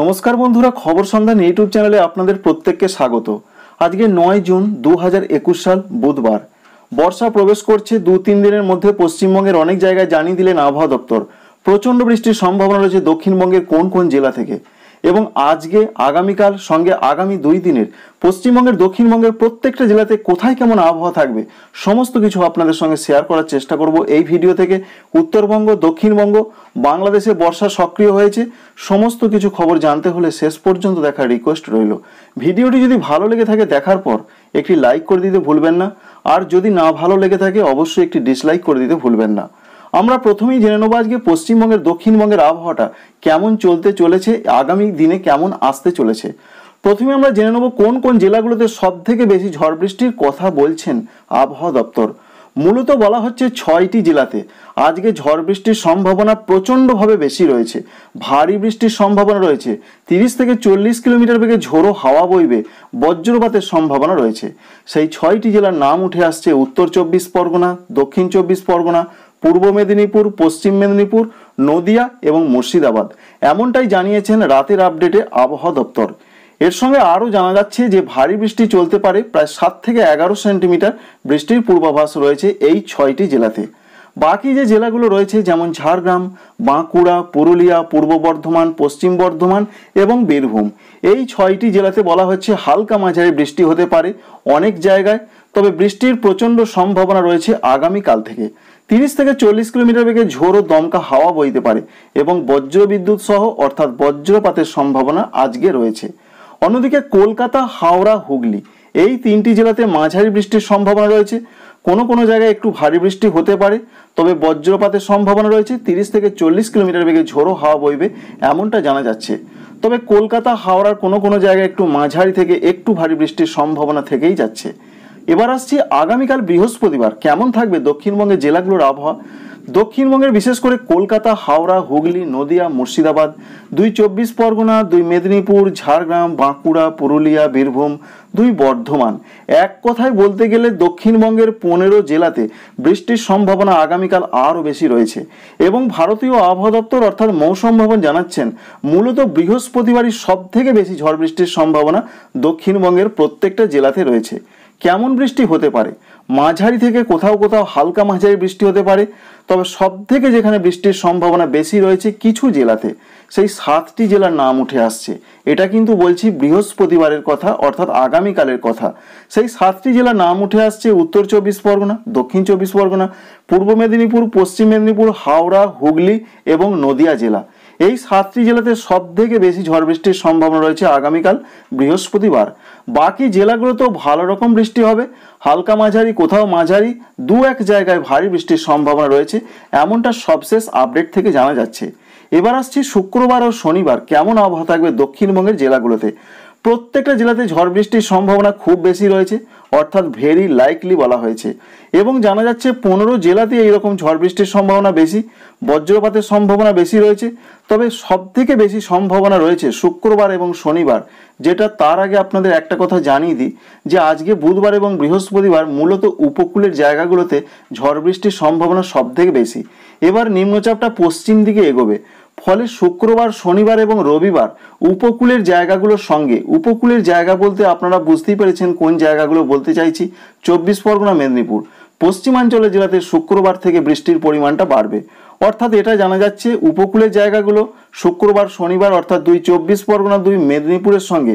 নমস্কার বন্ধুরা খবর সন্ধান ইউটিউব চ্যানেলে আপনাদের প্রত্যেককে স্বাগত আজকে নয় জুন দু একুশ সাল বুধবার বর্ষা প্রবেশ করছে দু তিন দিনের মধ্যে পশ্চিমবঙ্গের অনেক জায়গায় জানিয়ে দিলেন আবহাওয়া দপ্তর প্রচণ্ড বৃষ্টির সম্ভাবনা রয়েছে দক্ষিণবঙ্গের কোন কোন জেলা থেকে এবং আজকে আগামীকাল সঙ্গে আগামী দুই দিনের পশ্চিমবঙ্গের দক্ষিণবঙ্গের প্রত্যেকটা জেলাতে কোথায় কেমন আবহাওয়া থাকবে সমস্ত কিছু আপনাদের সঙ্গে শেয়ার করার চেষ্টা করব এই ভিডিও থেকে উত্তরবঙ্গ দক্ষিণবঙ্গ বাংলাদেশে বর্ষা সক্রিয় হয়েছে সমস্ত কিছু খবর জানতে হলে শেষ পর্যন্ত দেখার রিকোয়েস্ট রইল ভিডিওটি যদি ভালো লেগে থাকে দেখার পর একটি লাইক করে দিতে ভুলবেন না আর যদি না ভালো লেগে থাকে অবশ্যই একটি ডিসলাইক করে দিতে ভুলবেন না আমরা প্রথমেই জেনে নেবো আজকে পশ্চিমবঙ্গের দক্ষিণবঙ্গের আবহাওয়াটা কেমন চলতে চলেছে আগামী দিনে কেমন আসতে চলেছে প্রথমে আমরা জেনে নেব কোন কোন জেলাগুলোতে সব থেকে বেশি ঝড় বৃষ্টির কথা বলছেন আবহাওয়া দপ্তর মূলত বলা হচ্ছে ছয়টি জেলাতে আজকে ঝড় বৃষ্টির সম্ভাবনা প্রচণ্ডভাবে বেশি রয়েছে ভারী বৃষ্টির সম্ভাবনা রয়েছে তিরিশ থেকে চল্লিশ কিলোমিটার বেগে ঝোড়ো হাওয়া বইবে বজ্রপাতের সম্ভাবনা রয়েছে সেই ছয়টি জেলার নাম উঠে আসছে উত্তর চব্বিশ পরগনা দক্ষিণ চব্বিশ পরগনা পূর্ব মেদিনীপুর পশ্চিম মেদিনীপুর নদিয়া এবং মুর্শিদাবাদ এমনটাই জানিয়েছেন রাতের আপডেটে আবহাওয়া দপ্তর এর সঙ্গে আরও জানা যাচ্ছে যে ভারী বৃষ্টি চলতে পারে প্রায় সাত থেকে এগারো সেন্টিমিটার বৃষ্টির পূর্বাভাস রয়েছে এই ছয়টি জেলাতে বাকি যে জেলাগুলো রয়েছে যেমন ঝাড়গ্রাম বাঁকুড়া পুরুলিয়া পূর্ব বর্ধমান পশ্চিম বর্ধমান এবং বীরভূম এই ছয়টি জেলাতে বলা হচ্ছে হালকা মাঝারি বৃষ্টি হতে পারে অনেক জায়গায় তবে বৃষ্টির প্রচণ্ড সম্ভাবনা রয়েছে আগামীকাল থেকে তিরিশ থেকে চল্লিশ কিলোমিটার বেগে ও দমকা হাওয়া বইতে পারে এবং বজ্রবিদ্যুৎ সহ অর্থাৎ বজ্রপাতের সম্ভাবনা আজকে রয়েছে অন্যদিকে কলকাতা হাওড়া হুগলি এই তিনটি জেলাতে মাঝারি বৃষ্টির সম্ভাবনা রয়েছে কোনো কোনো জায়গায় একটু ভারী বৃষ্টি হতে পারে তবে বজ্রপাতের সম্ভাবনা রয়েছে তিরিশ থেকে চল্লিশ কিলোমিটার বেগে ঝোড়ো হাওয়া বইবে এমনটা জানা যাচ্ছে তবে কলকাতা হাওড়ার কোনো কোনো জায়গায় একটু মাঝারি থেকে একটু ভারী বৃষ্টির সম্ভাবনা থেকেই যাচ্ছে এবার আসছি আগামীকাল বৃহস্পতিবার কেমন থাকবে দক্ষিণবঙ্গের জেলাগুলোর আবহাওয়া দক্ষিণবঙ্গের বিশেষ করে কলকাতা হাওড়া হুগলি নদিয়া মুর্শিদাবাদ দুই চব্বিশ পরগনা দুই মেদিনীপুর ঝাড়গ্রাম বাঁকুড়া পুরুলিয়া বীরভূম দুই বর্ধমান এক কথায় বলতে গেলে দক্ষিণবঙ্গের পনেরো জেলাতে বৃষ্টির সম্ভাবনা আগামীকাল আরও বেশি রয়েছে এবং ভারতীয় আবহাওয়া দপ্তর অর্থাৎ মৌসম ভবন জানাচ্ছেন মূলত বৃহস্পতিবারই সব থেকে বেশি ঝড় বৃষ্টির সম্ভাবনা দক্ষিণবঙ্গের প্রত্যেকটা জেলাতে রয়েছে কেমন বৃষ্টি হতে পারে মাঝারি থেকে কোথাও কোথাও হালকা মাঝারি বৃষ্টি হতে পারে তবে সব থেকে যেখানে বৃষ্টির সম্ভাবনা বেশি রয়েছে কিছু জেলাতে সেই সাতটি জেলার নাম উঠে আসছে এটা কিন্তু বলছি বৃহস্পতিবারের কথা অর্থাৎ আগামীকালের কথা সেই সাতটি জেলার নাম উঠে আসছে উত্তর চব্বিশ পরগনা দক্ষিণ চব্বিশ পরগনা পূর্ব মেদিনীপুর পশ্চিম মেদিনীপুর হাওড়া হুগলি এবং নদিয়া জেলা এই সাতটি জেলাতে সব থেকে বেশি ঝড় বৃষ্টির সম্ভাবনা রয়েছে আগামীকাল বৃহস্পতিবার বাকি জেলাগুলোতেও ভালো রকম বৃষ্টি হবে হালকা মাঝারি কোথাও মাঝারি দু এক জায়গায় ভারী বৃষ্টির সম্ভাবনা রয়েছে এমনটা সবশেষ আপডেট থেকে জানা যাচ্ছে এবার আসছি শুক্রবার ও শনিবার কেমন আবহাওয়া থাকবে দক্ষিণবঙ্গের জেলাগুলোতে প্রত্যেকটা জেলাতে ঝড় বৃষ্টির সম্ভাবনা খুব বেশি রয়েছে অর্থাৎ ভেরি লাইকলি বলা হয়েছে এবং জানা যাচ্ছে পনেরো জেলাতে এইরকম ঝড় বৃষ্টির সম্ভাবনা বেশি বজ্রপাতের সম্ভাবনা বেশি রয়েছে তবে সব থেকে বেশি সম্ভাবনা রয়েছে শুক্রবার এবং শনিবার যেটা তার আগে আপনাদের একটা কথা জানিয়ে দিই যে আজকে বুধবার এবং বৃহস্পতিবার মূলত উপকূলের জায়গাগুলোতে ঝড় বৃষ্টির সম্ভাবনা সব থেকে বেশি এবার নিম্নচাপটা পশ্চিম দিকে এগোবে ফলে শুক্রবার শনিবার এবং রবিবার উপকূলের জায়গাগুলোর সঙ্গে উপকূলের জায়গা বলতে আপনারা বুঝতেই পেরেছেন কোন জায়গাগুলো বলতে চাইছি চব্বিশ পরগনা মেদিনীপুর পশ্চিমাঞ্চলের জেলাতে শুক্রবার থেকে বৃষ্টির পরিমাণটা বাড়বে অর্থাৎ এটা জানা যাচ্ছে উপকূলের জায়গাগুলো শুক্রবার শনিবার অর্থাৎ দুই চব্বিশ পরগনা দুই মেদিনীপুরের সঙ্গে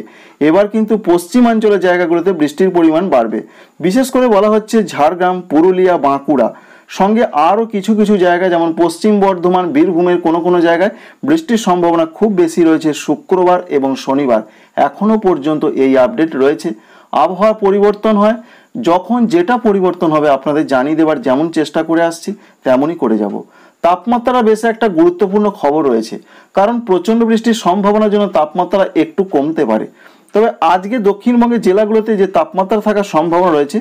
এবার কিন্তু পশ্চিমাঞ্চলের জায়গাগুলোতে বৃষ্টির পরিমাণ বাড়বে বিশেষ করে বলা হচ্ছে ঝাড়গ্রাম পুরুলিয়া বাঁকুড়া সঙ্গে আরও কিছু কিছু জায়গায় যেমন পশ্চিম বর্ধমান বীরভূমের কোনো কোনো জায়গায় বৃষ্টির সম্ভাবনা খুব বেশি রয়েছে শুক্রবার এবং শনিবার এখনও পর্যন্ত এই আপডেট রয়েছে আবহাওয়া পরিবর্তন হয় যখন যেটা পরিবর্তন হবে আপনাদের জানিয়ে দেবার যেমন চেষ্টা করে আসছি তেমনই করে যাব তাপমাত্রা বেশ একটা গুরুত্বপূর্ণ খবর রয়েছে কারণ প্রচণ্ড বৃষ্টির সম্ভাবনার জন্য তাপমাত্রা একটু কমতে পারে তবে আজকে দক্ষিণবঙ্গের জেলাগুলোতে যে তাপমাত্রা থাকার সম্ভাবনা রয়েছে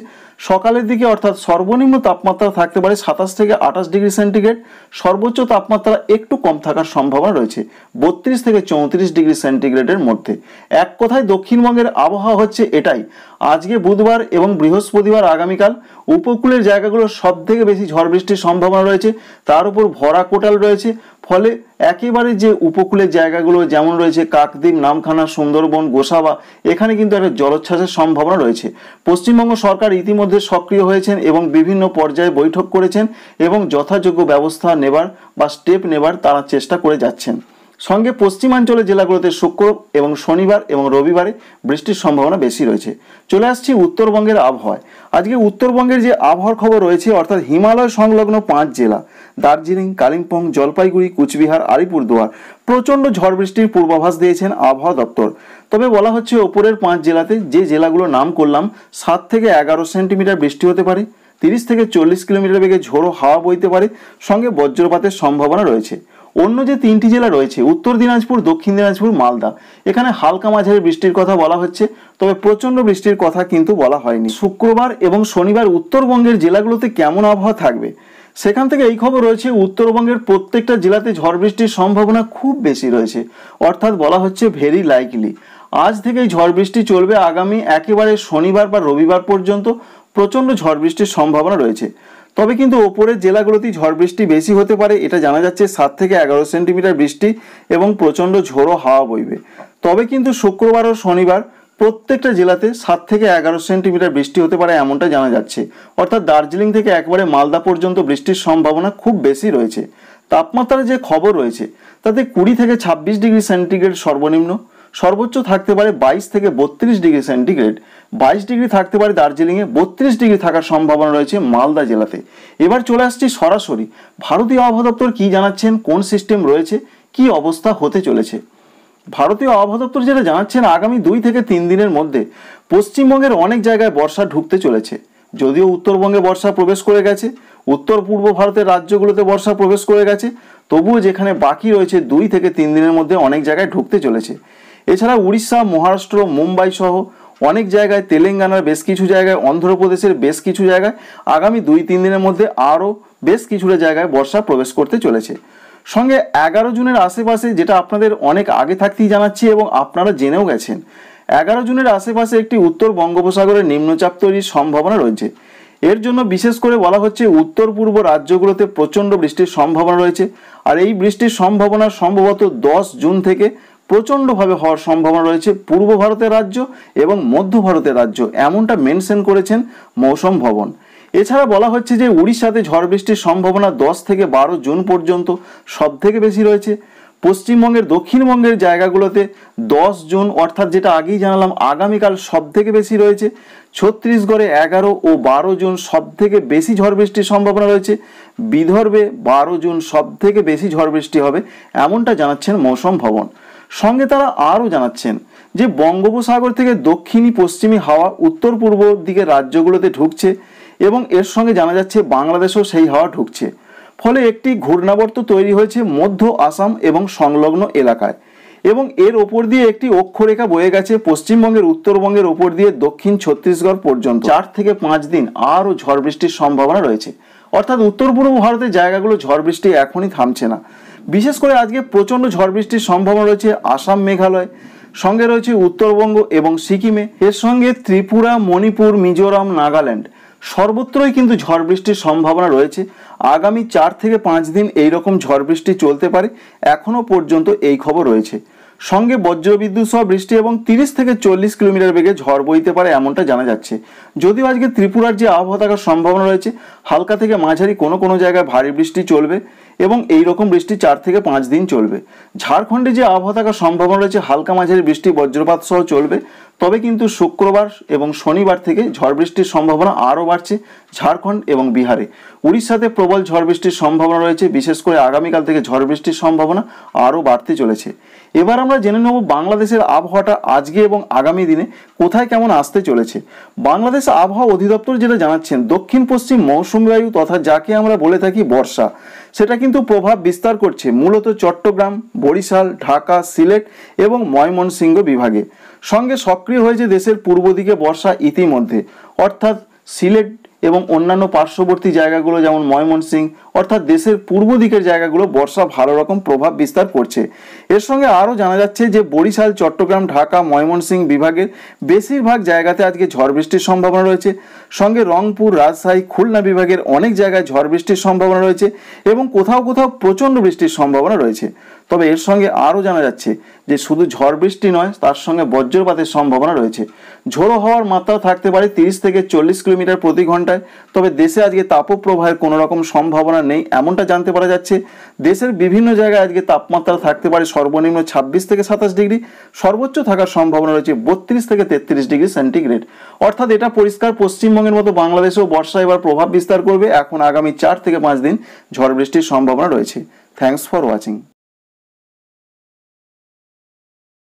সকালের দিকে অর্থাৎ সর্বনিম্ন তাপমাত্রা থাকতে পারে সাতাশ থেকে আঠাশ ডিগ্রি সেন্টিগ্রেড সর্বোচ্চ তাপমাত্রা একটু কম থাকার সম্ভাবনা রয়েছে বত্রিশ থেকে চৌত্রিশ ডিগ্রি সেন্টিগ্রেডের মধ্যে এক কথায় দক্ষিণবঙ্গের আবহাওয়া হচ্ছে এটাই আজকে বুধবার এবং বৃহস্পতিবার আগামীকাল উপকূলের জায়গাগুলো সব থেকে বেশি ঝড় বৃষ্টির সম্ভাবনা রয়েছে তার উপর ভরা কোটাল রয়েছে ফলে একেবারে যে উপকূলের জায়গাগুলো যেমন রয়েছে কাকদ্বীপ নামখানা সুন্দরবন গোসাবা এখানে কিন্তু একটা জলোচ্ছ্বাসের সম্ভাবনা রয়েছে পশ্চিমবঙ্গ সরকার ইতিমধ্যে সক্রিয় হয়েছেন এবং বিভিন্ন পর্যায়ে বৈঠক করেছেন এবং যথাযোগ্য ব্যবস্থা নেবার বা স্টেপ নেবার তারা চেষ্টা করে যাচ্ছেন সঙ্গে পশ্চিমাঞ্চলের জেলাগুলোতে শুক্র এবং শনিবার এবং রবিবারে বৃষ্টির সম্ভাবনা বেশি রয়েছে চলে আসছি উত্তরবঙ্গের আবহাওয়ায় আজকে উত্তরবঙ্গের যে আবহাওয়ার খবর রয়েছে অর্থাৎ হিমালয় সংলগ্ন পাঁচ জেলা দার্জিলিং কালিম্পং জলপাইগুড়ি কুচবিহার আলিপুরদুয়ার প্রচণ্ড ঝড় বৃষ্টির পূর্বাভাস দিয়েছেন আবহাওয়া দপ্তর তবে বলা হচ্ছে ওপরের পাঁচ জেলাতে যে জেলাগুলোর নাম করলাম সাত থেকে এগারো সেন্টিমিটার বৃষ্টি হতে পারে তিরিশ থেকে চল্লিশ কিলোমিটার বেগে ঝোড়ো হাওয়া বইতে পারে সঙ্গে বজ্রপাতের সম্ভাবনা রয়েছে অন্য যে তিনটি জেলা রয়েছে উত্তর দিনাজপুর দক্ষিণ দিনাজপুর মালদা এখানে হালকা মাঝারি বৃষ্টির কথা বলা হচ্ছে তবে প্রচণ্ড বৃষ্টির কথা কিন্তু বলা হয়নি শুক্রবার এবং শনিবার উত্তরবঙ্গের জেলাগুলোতে কেমন আবহাওয়া থাকবে সেখান থেকে এই খবর রয়েছে উত্তরবঙ্গের প্রত্যেকটা জেলাতে ঝড় বৃষ্টির সম্ভাবনা খুব বেশি রয়েছে অর্থাৎ বলা হচ্ছে ভেরি লাইকলি আজ থেকেই ঝড় বৃষ্টি চলবে আগামী একেবারে শনিবার বা রবিবার পর্যন্ত প্রচণ্ড ঝড় বৃষ্টির সম্ভাবনা রয়েছে তবে কিন্তু ওপরের জেলাগুলোতেই ঝড় বৃষ্টি বেশি হতে পারে এটা জানা যাচ্ছে সাত থেকে এগারো সেন্টিমিটার বৃষ্টি এবং প্রচণ্ড ঝোড়ো হাওয়া বইবে তবে কিন্তু শুক্রবার ও শনিবার প্রত্যেকটা জেলাতে সাত থেকে এগারো সেন্টিমিটার বৃষ্টি হতে পারে এমনটা জানা যাচ্ছে অর্থাৎ দার্জিলিং থেকে একবারে মালদা পর্যন্ত বৃষ্টির সম্ভাবনা খুব বেশি রয়েছে তাপমাত্রার যে খবর রয়েছে তাতে কুড়ি থেকে ছাব্বিশ ডিগ্রি সেন্টিগ্রেড সর্বনিম্ন সর্বোচ্চ থাকতে পারে বাইশ থেকে বত্রিশ ডিগ্রি সেন্টিগ্রেড বাইশ ডিগ্রি থাকতে পারে দার্জিলিংয়ে বত্রিশ ডিগ্রি থাকার সম্ভাবনা রয়েছে মালদা জেলাতে এবার চলে আসছি সরাসরি ভারতীয় আবহাওয়া দপ্তর কী জানাচ্ছেন কোন সিস্টেম রয়েছে কি অবস্থা হতে চলেছে ভারতীয় আবহাওয়া দপ্তর যেটা জানাচ্ছেন আগামী দুই থেকে তিন দিনের মধ্যে পশ্চিমবঙ্গের অনেক জায়গায় বর্ষা ঢুকতে চলেছে যদিও উত্তরবঙ্গে বর্ষা প্রবেশ করে গেছে উত্তর পূর্ব ভারতের রাজ্যগুলোতে বর্ষা প্রবেশ করে গেছে তবুও যেখানে বাকি রয়েছে দুই থেকে তিন দিনের মধ্যে অনেক জায়গায় ঢুকতে চলেছে এছাড়া উড়িষ্যা মহারাষ্ট্র মুম্বাই সহ অনেক জায়গায় তেলেঙ্গানার বেশ কিছু জায়গায় অন্ধ্রপ্রদেশের বেশ কিছু জায়গায় আগামী দুই তিন দিনের মধ্যে আরও বেশ কিছুটা জায়গায় বর্ষা প্রবেশ করতে চলেছে সঙ্গে এগারো জুনের আশেপাশে যেটা আপনাদের অনেক আগে থাকতেই জানাচ্ছি এবং আপনারা জেনেও গেছেন এগারো জুনের আশেপাশে একটি উত্তর বঙ্গোপসাগরের নিম্নচাপ তৈরির সম্ভাবনা রয়েছে এর জন্য বিশেষ করে বলা হচ্ছে উত্তর পূর্ব রাজ্যগুলোতে প্রচণ্ড বৃষ্টির সম্ভাবনা রয়েছে আর এই বৃষ্টির সম্ভাবনা সম্ভবত দশ জুন থেকে প্রচণ্ডভাবে হওয়ার সম্ভাবনা রয়েছে পূর্ব ভারতের রাজ্য এবং মধ্য ভারতের রাজ্য এমনটা মেনশন করেছেন মৌসম ভবন এছাড়া বলা হচ্ছে যে উড়িষ্যাতে ঝড় বৃষ্টির সম্ভাবনা দশ থেকে বারো জুন পর্যন্ত সব থেকে বেশি রয়েছে পশ্চিমবঙ্গের দক্ষিণবঙ্গের জায়গাগুলোতে দশ জুন অর্থাৎ যেটা আগেই জানালাম আগামীকাল সব থেকে বেশি রয়েছে ছত্তিশগড়ে এগারো ও বারো জুন সব থেকে বেশি ঝড় বৃষ্টির সম্ভাবনা রয়েছে বিদর্ভে বারো জুন সব থেকে বেশি ঝড় বৃষ্টি হবে এমনটা জানাচ্ছেন মৌসম ভবন সঙ্গে তারা আরও জানাচ্ছেন যে বঙ্গোপসাগর থেকে দক্ষিণী পশ্চিমী হাওয়া উত্তর পূর্ব দিকে রাজ্যগুলোতে ঢুকছে এবং এর সঙ্গে জানা যাচ্ছে বাংলাদেশেও সেই হাওয়া ঢুকছে ফলে একটি ঘূর্ণাবর্ত তৈরি হয়েছে মধ্য আসাম এবং সংলগ্ন এলাকায় এবং এর ওপর দিয়ে একটি অক্ষরেখা বয়ে গেছে পশ্চিমবঙ্গের উত্তরবঙ্গের ওপর দিয়ে দক্ষিণ ছত্তিশগড় পর্যন্ত চার থেকে পাঁচ দিন আরও ঝড় বৃষ্টির সম্ভাবনা রয়েছে অর্থাৎ উত্তর পূর্ব ভারতের জায়গাগুলো ঝড় বৃষ্টি এখনই থামছে না বিশেষ করে আজকে প্রচণ্ড ঝড় বৃষ্টির সম্ভাবনা রয়েছে আসাম মেঘালয় সঙ্গে রয়েছে উত্তরবঙ্গ এবং সিকিমে এর সঙ্গে ত্রিপুরা মণিপুর মিজোরাম নাগাল্যান্ড সর্বত্রই কিন্তু ঝড় বৃষ্টির সম্ভাবনা রয়েছে আগামী চার থেকে পাঁচ দিন এই রকম ঝড় বৃষ্টি চলতে পারে এখনও পর্যন্ত এই খবর রয়েছে সঙ্গে বজ্রবিদ্যুৎ সহ বৃষ্টি এবং তিরিশ থেকে চল্লিশ কিলোমিটার বেগে ঝড় বইতে পারে এমনটা জানা যাচ্ছে যদিও আজকে ত্রিপুরার যে আবহাওয়া থাকার সম্ভাবনা রয়েছে হালকা থেকে মাঝারি কোনো কোনো জায়গায় ভারী বৃষ্টি চলবে এবং এই রকম বৃষ্টি চার থেকে পাঁচ দিন চলবে ঝাড়খণ্ডে যে আবহাওয়া থাকার সম্ভাবনা রয়েছে হালকা মাঝারি বৃষ্টি বজ্রপাত সহ চলবে তবে কিন্তু শুক্রবার এবং শনিবার থেকে ঝড় বৃষ্টির সম্ভাবনা আরও বাড়ছে ঝাড়খণ্ড এবং বিহারে উড়িষ্যাতে প্রবল ঝড় বৃষ্টির সম্ভাবনা রয়েছে বিশেষ করে আগামীকাল থেকে ঝড় বৃষ্টির সম্ভাবনা আরও বাড়তে চলেছে এবার আমরা জেনে নেব বাংলাদেশের আবহাওয়াটা আজকে এবং আগামী দিনে কোথায় কেমন আসতে চলেছে বাংলাদেশ আবহাওয়া অধিদপ্তর যেটা জানাচ্ছেন দক্ষিণ পশ্চিম মৌসুমী বায়ু তথা যাকে আমরা বলে থাকি বর্ষা সেটা কিন্তু প্রভাব বিস্তার করছে মূলত চট্টগ্রাম বরিশাল ঢাকা সিলেট এবং ময়মনসিংহ বিভাগে সঙ্গে সক্রিয় হয়েছে দেশের পূর্ব দিকে বর্ষা ইতিমধ্যে অর্থাৎ সিলেট এবং অন্যান্য পার্শ্ববর্তী জায়গাগুলো যেমন ময়মনসিং অর্থাৎ দেশের পূর্ব দিকের জায়গাগুলো বর্ষা ভালো রকম প্রভাব বিস্তার করছে এর সঙ্গে আরও জানা যাচ্ছে যে বরিশাল চট্টগ্রাম ঢাকা ময়মনসিং বিভাগের বেশিরভাগ জায়গাতে আজকে ঝড় বৃষ্টির সম্ভাবনা রয়েছে সঙ্গে রংপুর রাজশাহী খুলনা বিভাগের অনেক জায়গায় ঝড় বৃষ্টির সম্ভাবনা রয়েছে এবং কোথাও কোথাও প্রচণ্ড বৃষ্টির সম্ভাবনা রয়েছে তবে এর সঙ্গে আরও জানা যাচ্ছে যে শুধু ঝড় বৃষ্টি নয় তার সঙ্গে বজ্রপাতের সম্ভাবনা রয়েছে ঝোড়ো হওয়ার মাত্রা থাকতে পারে তিরিশ থেকে চল্লিশ কিলোমিটার প্রতি ঘন্টায় তবে দেশে আজকে তাপপ্রবাহের কোনো রকম সম্ভাবনা নেই এমনটা জানতে পারা যাচ্ছে দেশের বিভিন্ন জায়গায় আজকে তাপমাত্রা থাকতে পারে সর্বনিম্ন ছাব্বিশ থেকে সাতাশ ডিগ্রি সর্বোচ্চ থাকার সম্ভাবনা রয়েছে বত্রিশ থেকে তেত্রিশ ডিগ্রি সেন্টিগ্রেড অর্থাৎ এটা পরিষ্কার পশ্চিমবঙ্গের মতো বাংলাদেশেও বর্ষা এবার প্রভাব বিস্তার করবে এখন আগামী চার থেকে পাঁচ দিন ঝড় বৃষ্টির সম্ভাবনা রয়েছে থ্যাংকস ফর ওয়াচিং